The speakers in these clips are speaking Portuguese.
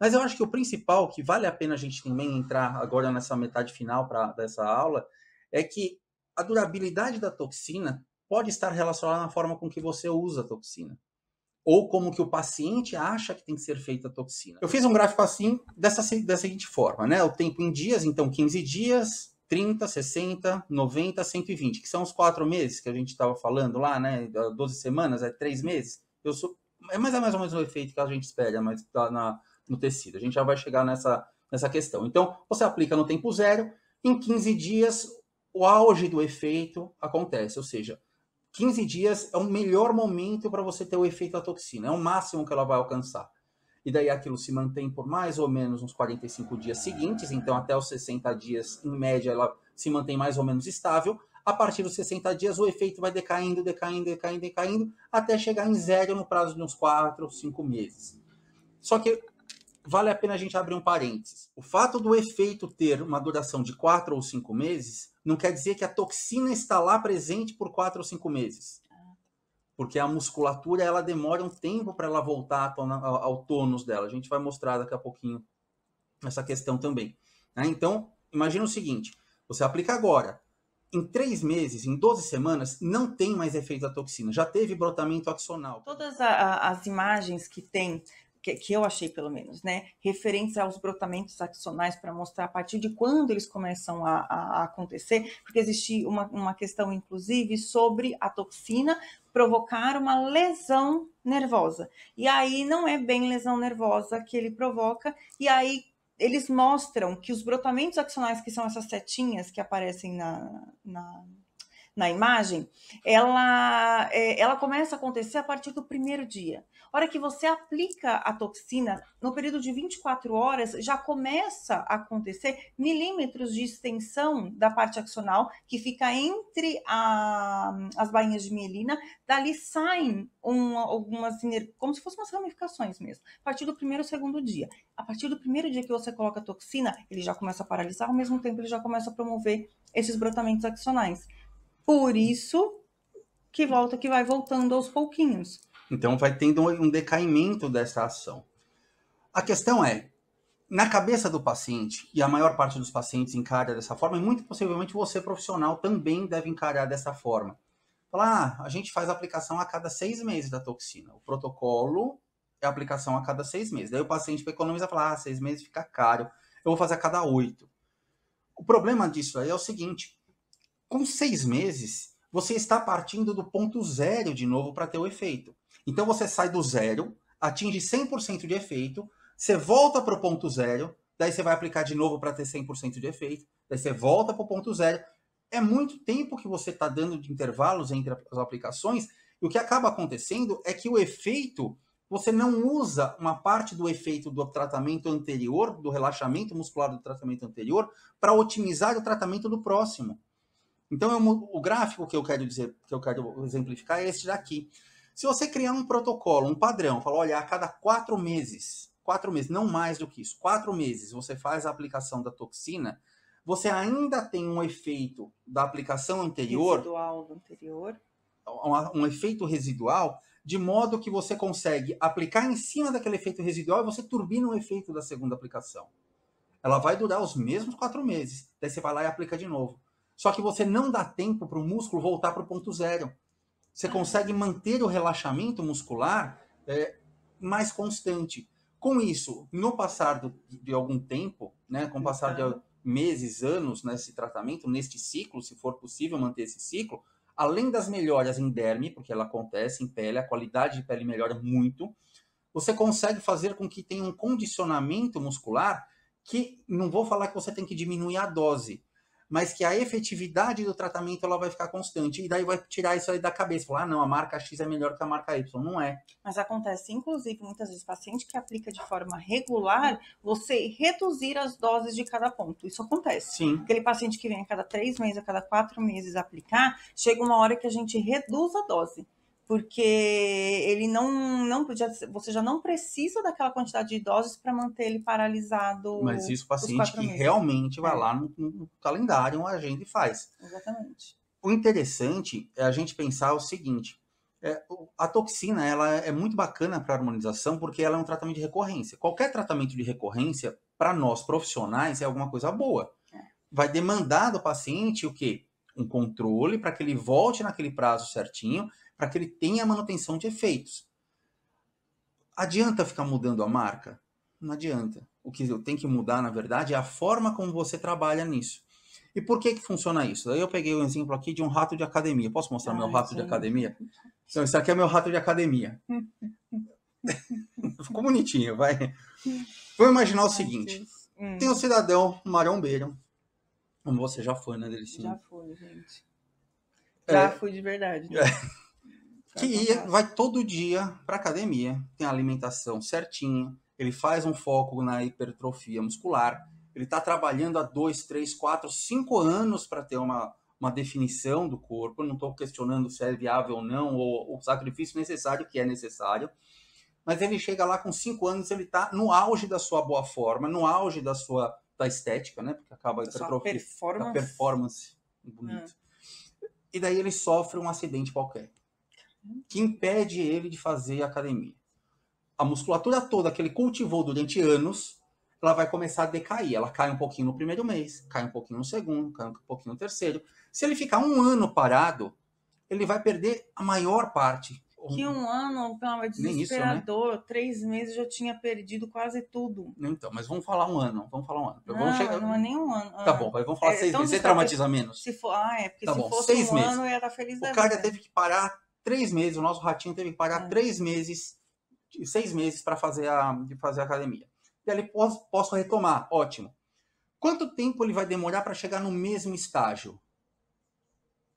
Mas eu acho que o principal que vale a pena a gente também entrar agora nessa metade final pra, dessa aula é que a durabilidade da toxina pode estar relacionada na forma com que você usa a toxina ou como que o paciente acha que tem que ser feita a toxina. Eu fiz um gráfico assim, dessa, da seguinte forma, né? O tempo em dias, então 15 dias, 30, 60, 90, 120, que são os quatro meses que a gente estava falando lá, né? 12 semanas, é três meses. Eu sou... é, mas é mais ou menos o efeito que a gente espera mas está na, no tecido. A gente já vai chegar nessa, nessa questão. Então, você aplica no tempo zero, em 15 dias o auge do efeito acontece, ou seja, 15 dias é o melhor momento para você ter o efeito da toxina, é o máximo que ela vai alcançar. E daí aquilo se mantém por mais ou menos uns 45 dias seguintes, então até os 60 dias, em média, ela se mantém mais ou menos estável. A partir dos 60 dias, o efeito vai decaindo, decaindo, decaindo, decaindo, até chegar em zero no prazo de uns 4 ou 5 meses. Só que vale a pena a gente abrir um parênteses. O fato do efeito ter uma duração de quatro ou cinco meses não quer dizer que a toxina está lá presente por quatro ou cinco meses. Porque a musculatura ela demora um tempo para ela voltar ao tônus dela. A gente vai mostrar daqui a pouquinho essa questão também. Né? Então, imagina o seguinte: você aplica agora. Em três meses, em 12 semanas, não tem mais efeito da toxina. Já teve brotamento axonal. Todas a, as imagens que tem que, que eu achei pelo menos, né, referentes aos brotamentos axonais para mostrar a partir de quando eles começam a, a acontecer, porque existia uma, uma questão, inclusive, sobre a toxina provocar uma lesão nervosa. E aí não é bem lesão nervosa que ele provoca, e aí eles mostram que os brotamentos axonais, que são essas setinhas que aparecem na, na, na imagem, ela, é, ela começa a acontecer a partir do primeiro dia hora que você aplica a toxina, no período de 24 horas, já começa a acontecer milímetros de extensão da parte axonal, que fica entre a, as bainhas de mielina. Dali saem uma, algumas, como se fossem umas ramificações mesmo, a partir do primeiro ou segundo dia. A partir do primeiro dia que você coloca a toxina, ele já começa a paralisar, ao mesmo tempo ele já começa a promover esses brotamentos axonais. Por isso que volta, que vai voltando aos pouquinhos. Então vai tendo então, um decaimento dessa ação. A questão é, na cabeça do paciente, e a maior parte dos pacientes encara dessa forma, e muito possivelmente você, profissional, também deve encarar dessa forma. Falar, ah, a gente faz aplicação a cada seis meses da toxina. O protocolo é aplicação a cada seis meses. Daí o paciente para economizar fala, ah, seis meses fica caro, eu vou fazer a cada oito. O problema disso aí é o seguinte, com seis meses, você está partindo do ponto zero de novo para ter o efeito. Então você sai do zero, atinge 100% de efeito, você volta para o ponto zero, daí você vai aplicar de novo para ter 100% de efeito, daí você volta para o ponto zero. É muito tempo que você está dando de intervalos entre as aplicações, e o que acaba acontecendo é que o efeito, você não usa uma parte do efeito do tratamento anterior, do relaxamento muscular do tratamento anterior, para otimizar o tratamento do próximo. Então, eu, é o gráfico que eu quero dizer, que eu quero exemplificar é esse daqui. Se você criar um protocolo, um padrão, falar, olha, a cada quatro meses, quatro meses, não mais do que isso, quatro meses você faz a aplicação da toxina, você ainda tem um efeito da aplicação anterior. Residual do anterior. Um, um, efeito residual, de modo que você consegue aplicar em cima daquele efeito residual e você turbina o efeito da segunda aplicação. Ela vai durar os mesmos quatro meses. Daí você vai lá e aplica de novo. Só que você não dá tempo para o músculo voltar para o ponto zero você consegue manter o relaxamento muscular é, mais constante. Com isso, no passar do, de algum tempo, né, com o passar de meses, anos nesse né, tratamento, neste ciclo, se for possível manter esse ciclo, além das melhoras em derme, porque ela acontece em pele, a qualidade de pele melhora muito, você consegue fazer com que tenha um condicionamento muscular que não vou falar que você tem que diminuir a dose, mas que a efetividade do tratamento ela vai ficar constante. E daí vai tirar isso aí da cabeça, falar, ah, não, a marca X é melhor que a marca Y. Não é. Mas acontece, inclusive, muitas vezes, paciente que aplica de forma regular, você reduzir as doses de cada ponto. Isso acontece. Sim. Aquele paciente que vem a cada três meses, a cada quatro meses aplicar, chega uma hora que a gente reduz a dose porque ele não, não podia. Você já não precisa daquela quantidade de doses para manter ele paralisado. Mas isso o paciente que meses. realmente vai é. lá no, no calendário, uma agenda e faz. Exatamente. O interessante é a gente pensar o seguinte: é, a toxina ela é muito bacana para harmonização porque ela é um tratamento de recorrência. Qualquer tratamento de recorrência, para nós profissionais, é alguma coisa boa. É. Vai demandar do paciente o quê? um controle para que ele volte naquele prazo certinho, para que ele tenha manutenção de efeitos. Adianta ficar mudando a marca? Não adianta. O que eu tenho que mudar, na verdade, é a forma como você trabalha nisso. E por que que funciona isso? Daí eu peguei um exemplo aqui de um rato de academia. Posso mostrar ah, meu rato sim. de academia? Então, isso aqui é meu rato de academia. Ficou bonitinho, vai. Vamos imaginar o seguinte. hum. Tem um cidadão marombeiro como Você já foi, né, Delicinha? Já fui, gente. É. Já fui de verdade. Né? É. Que ia, vai todo dia pra academia, tem a alimentação certinha, ele faz um foco na hipertrofia muscular, ele está trabalhando há dois, três, quatro, cinco anos para ter uma, uma definição do corpo. não estou questionando se é viável ou não, ou o sacrifício necessário, que é necessário. Mas ele chega lá com cinco anos, ele está no auge da sua boa forma, no auge da sua da estética, né? Porque acaba da performance. da performance. Bonito. É. E daí ele sofre um acidente qualquer que impede ele de fazer academia. A musculatura toda que ele cultivou durante anos, ela vai começar a decair. Ela cai um pouquinho no primeiro mês, cai um pouquinho no segundo, cai um pouquinho no terceiro. Se ele ficar um ano parado, ele vai perder a maior parte que um ano, pelo amor de desesperador, isso, né? três meses eu já tinha perdido quase tudo. Então, mas vamos falar um ano, vamos falar um ano. Não, chegar... não é nem um ano. Tá bom, mas vamos falar é, seis então, meses. Você traumatiza menos. Se for... Ah, é, porque tá se bom, fosse seis um meses. ano eu ia estar tá feliz da O cara vida. teve que parar três meses, o nosso ratinho teve que parar é. três meses, seis meses para fazer a, fazer a academia. E ali posso, posso retomar, ótimo. Quanto tempo ele vai demorar para chegar no mesmo estágio?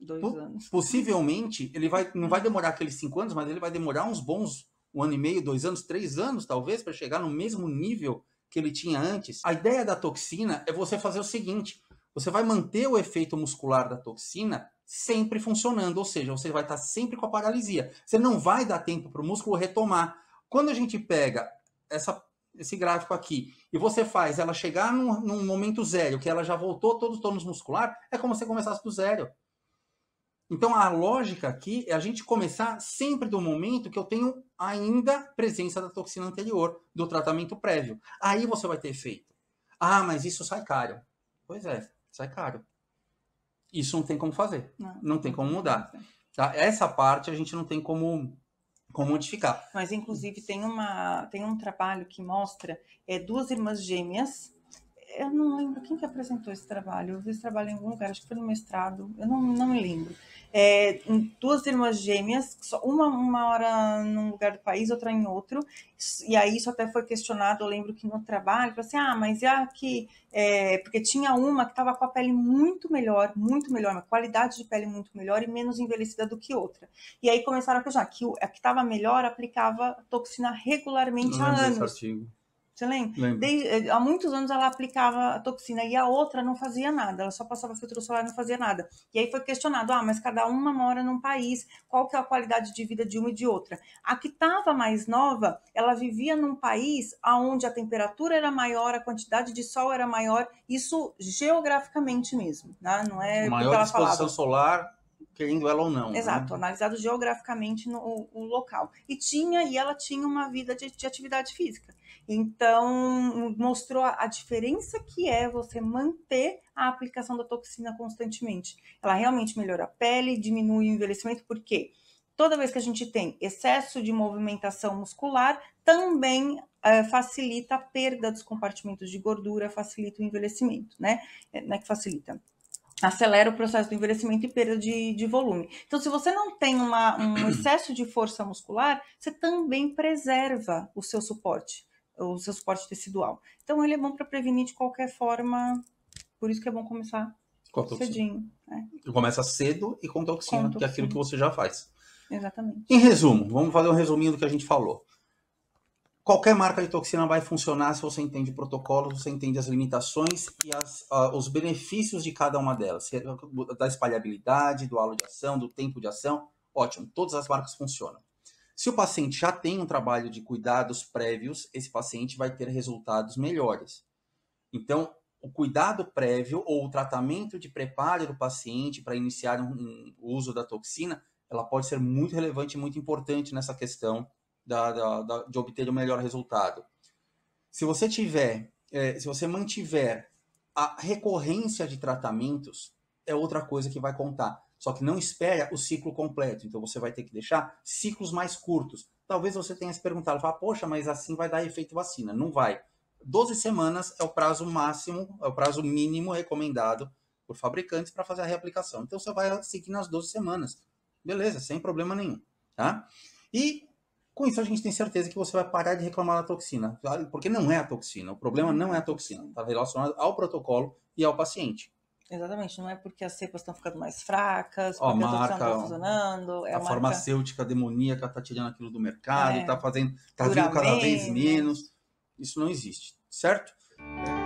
Dois po anos. Possivelmente, ele vai, não vai demorar aqueles cinco anos, mas ele vai demorar uns bons um ano e meio, dois anos, três anos, talvez, para chegar no mesmo nível que ele tinha antes. A ideia da toxina é você fazer o seguinte: você vai manter o efeito muscular da toxina sempre funcionando, ou seja, você vai estar sempre com a paralisia. Você não vai dar tempo para o músculo retomar. Quando a gente pega essa, esse gráfico aqui e você faz ela chegar num, num momento zero, que ela já voltou todo o tônus muscular, é como se você começasse do zero. Então a lógica aqui é a gente começar sempre do momento que eu tenho ainda presença da toxina anterior, do tratamento prévio. Aí você vai ter efeito. Ah, mas isso sai caro. Pois é, sai caro. Isso não tem como fazer, não, não tem como mudar. Tá? Essa parte a gente não tem como como modificar. Mas inclusive tem uma tem um trabalho que mostra é, duas irmãs gêmeas eu não lembro quem que apresentou esse trabalho. Eu vi esse trabalho em algum lugar, acho que foi no mestrado, eu não, não me lembro. É, duas irmãs gêmeas, uma uma hora num lugar do país, outra em outro, e aí isso até foi questionado. Eu lembro que no trabalho, falou assim: ah, mas é aqui, é, porque tinha uma que estava com a pele muito melhor, muito melhor, uma qualidade de pele muito melhor e menos envelhecida do que outra. E aí começaram a questionar que a que estava melhor aplicava toxina regularmente há anos. Esse artigo você lembra? Eh, há muitos anos ela aplicava a toxina e a outra não fazia nada, ela só passava filtro solar e não fazia nada. E aí foi questionado: ah, mas cada uma mora num país, qual que é a qualidade de vida de uma e de outra? A que estava mais nova, ela vivia num país onde a temperatura era maior, a quantidade de sol era maior, isso geograficamente mesmo, né? não é? Maior exposição falava. solar querendo ela ou não. Né? Exato, né? analisado geograficamente no o local. E tinha, e ela tinha uma vida de, de atividade física. Então, mostrou a diferença que é você manter a aplicação da toxina constantemente. Ela realmente melhora a pele, diminui o envelhecimento, por quê? toda vez que a gente tem excesso de movimentação muscular, também eh, facilita a perda dos compartimentos de gordura, facilita o envelhecimento, né? É, não é que facilita. Acelera o processo do envelhecimento e perda de, de volume. Então, se você não tem uma, um excesso de força muscular, você também preserva o seu suporte o seu suporte tecidual. Então ele é bom para prevenir de qualquer forma, por isso que é bom começar cedinho. Né? Começa cedo e com toxina, com toxina, que é aquilo que você já faz. Exatamente. Em resumo, vamos fazer um resuminho do que a gente falou. Qualquer marca de toxina vai funcionar se você entende o protocolo, se você entende as limitações e as, uh, os benefícios de cada uma delas. É da espalhabilidade, do halo de ação, do tempo de ação. Ótimo, todas as marcas funcionam. Se o paciente já tem um trabalho de cuidados prévios, esse paciente vai ter resultados melhores. Então, o cuidado prévio ou o tratamento de preparo do paciente para iniciar o um, um uso da toxina, ela pode ser muito relevante e muito importante nessa questão da, da, da, de obter o um melhor resultado. Se você tiver, é, se você mantiver a recorrência de tratamentos, é outra coisa que vai contar. Só que não espera o ciclo completo. Então você vai ter que deixar ciclos mais curtos. Talvez você tenha se perguntado, ah, poxa, mas assim vai dar efeito vacina. Não vai. 12 semanas é o prazo máximo, é o prazo mínimo recomendado por fabricantes para fazer a reaplicação. Então você vai seguir nas 12 semanas. Beleza, sem problema nenhum, tá? E com isso a gente tem certeza que você vai parar de reclamar da toxina, porque não é a toxina, o problema não é a toxina, está relacionado ao protocolo e ao paciente. Exatamente, não é porque as cepas estão ficando mais fracas, porque Ó, a marca, não estão funcionando. Tá é a, a marca... farmacêutica demoníaca está tirando aquilo do mercado, está é. Tá fazendo, está vindo cada vez menos. Isso não existe, certo? É.